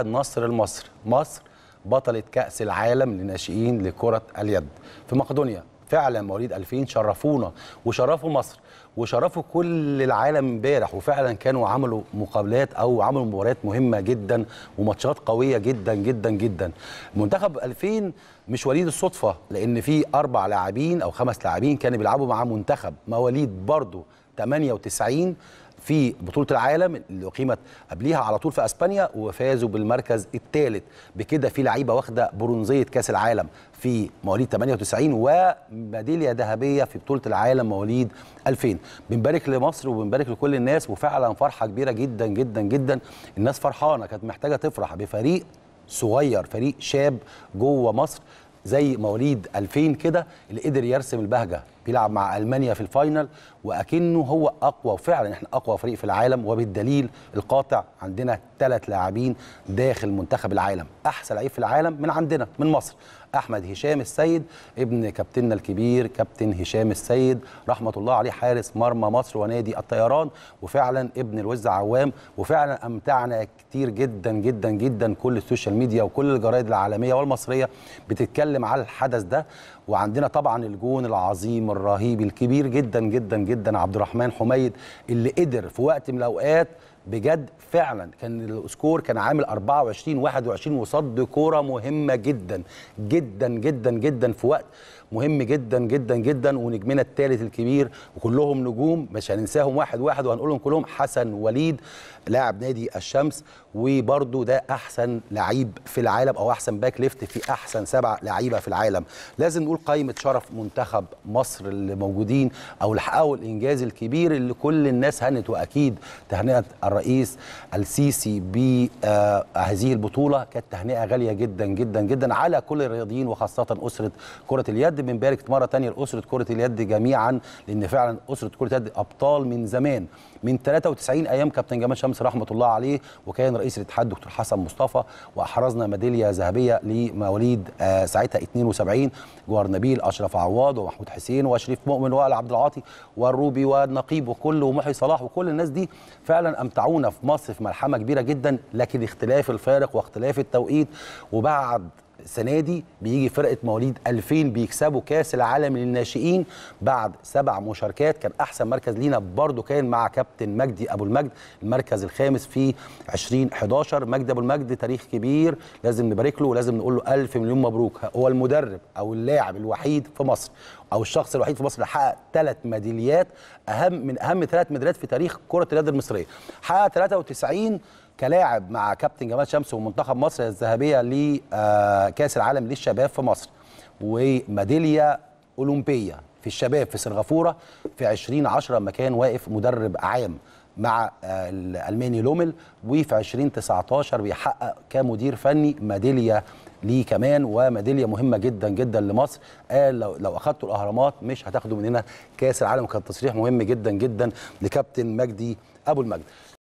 النصر المصري مصر بطلة كأس العالم لناشئين لكرة اليد في مقدونيا فعلا مواليد 2000 شرفونا وشرفوا مصر وشرفوا كل العالم امبارح وفعلا كانوا عملوا مقابلات او عملوا مباريات مهمه جدا وماتشات قويه جدا جدا جدا منتخب 2000 مش وليد الصدفه لان في اربع لاعبين او خمس لاعبين كانوا بيلعبوا مع منتخب مواليد برضه 98 في بطوله العالم اللي اقيمت قبليها على طول في اسبانيا وفازوا بالمركز الثالث بكده في لعيبه واخده برونزيه كاس العالم في مواليد 98 وميداليه ذهبيه في بطوله العالم مواليد 2000 بنبارك لمصر وبنبارك لكل الناس وفعلا فرحه كبيره جدا جدا جدا الناس فرحانه كانت محتاجه تفرح بفريق صغير فريق شاب جوه مصر زي مواليد 2000 كده اللي قدر يرسم البهجه بيلعب مع المانيا في الفاينل واكنه هو اقوى فعلا احنا اقوى فريق في العالم وبالدليل القاطع عندنا ثلاث لاعبين داخل منتخب العالم احسن لعيب في العالم من عندنا من مصر احمد هشام السيد ابن كابتننا الكبير كابتن هشام السيد رحمه الله عليه حارس مرمى مصر ونادي الطيران وفعلا ابن الوز عوام وفعلا امتعنا كتير جدا جدا جدا كل السوشيال ميديا وكل الجرايد العالميه والمصريه بتتكلم على الحدث ده وعندنا طبعا الجون العظيم الرهيب الكبير جدا جدا جدا عبد الرحمن حميد اللي قدر في وقت من الاوقات بجد فعلا كان السكور كان عامل 24 21 وصد كوره مهمه جدا جدا جدا جدا في وقت مهم جدا جدا جدا ونجمنا الثالث الكبير وكلهم نجوم مش هننساهم واحد واحد وهنقولهم كلهم حسن وليد لاعب نادي الشمس وبرده ده احسن لعيب في العالم او احسن باك ليفت في احسن سبع لعيبه في العالم لازم نقول قائمه شرف منتخب مصر اللي موجودين او اللي حققوا الانجاز الكبير اللي كل الناس هنت واكيد تهنئه الرئيس السيسي بهذه آه، البطوله كانت تهنئه غاليه جدا جدا جدا على كل الرياضيين وخاصه اسره كره اليد بنبارك مره ثانيه لاسره كره اليد جميعا لان فعلا اسره كره اليد ابطال من زمان من 93 ايام كابتن جمال شمس رحمه الله عليه وكان رئيس الاتحاد دكتور حسن مصطفى واحرزنا ميداليه ذهبيه لمواليد آه، ساعتها 72 جوار نبيل اشرف عواد ومحمود حسين وشريف مؤمن وائل عبد العاطي والروبي والنقيب وكل ومحي صلاح وكل الناس دي فعلا امتع الطاعونه في مصر في ملحمه كبيره جدا لكن اختلاف الفارق واختلاف التوقيت وبعد السنه دي بيجي فرقه مواليد 2000 بيكسبوا كاس العالم للناشئين بعد سبع مشاركات كان احسن مركز لينا برضو كان مع كابتن مجدي ابو المجد المركز الخامس في 2011 مجدي ابو المجد تاريخ كبير لازم نبارك له ولازم نقول له الف مليون مبروك هو المدرب او اللاعب الوحيد في مصر او الشخص الوحيد في مصر اللي حقق ثلاث ميداليات اهم من اهم ثلاث ميداليات في تاريخ كره اليد المصريه حقق 93 كلاعب مع كابتن جمال شمس ومنتخب مصر الذهبيه لكاس آه، العالم للشباب في مصر وميداليه اولمبيه في الشباب في سنغافوره في 2010 لما كان واقف مدرب عام مع آه، الالماني لومل وفي 2019 بيحقق كمدير فني ميداليه ليه كمان وميداليه مهمه جدا جدا لمصر قال لو لو اخذتوا الاهرامات مش هتاخدوا مننا كاس العالم وكان تصريح مهم جدا جدا لكابتن مجدي ابو المجد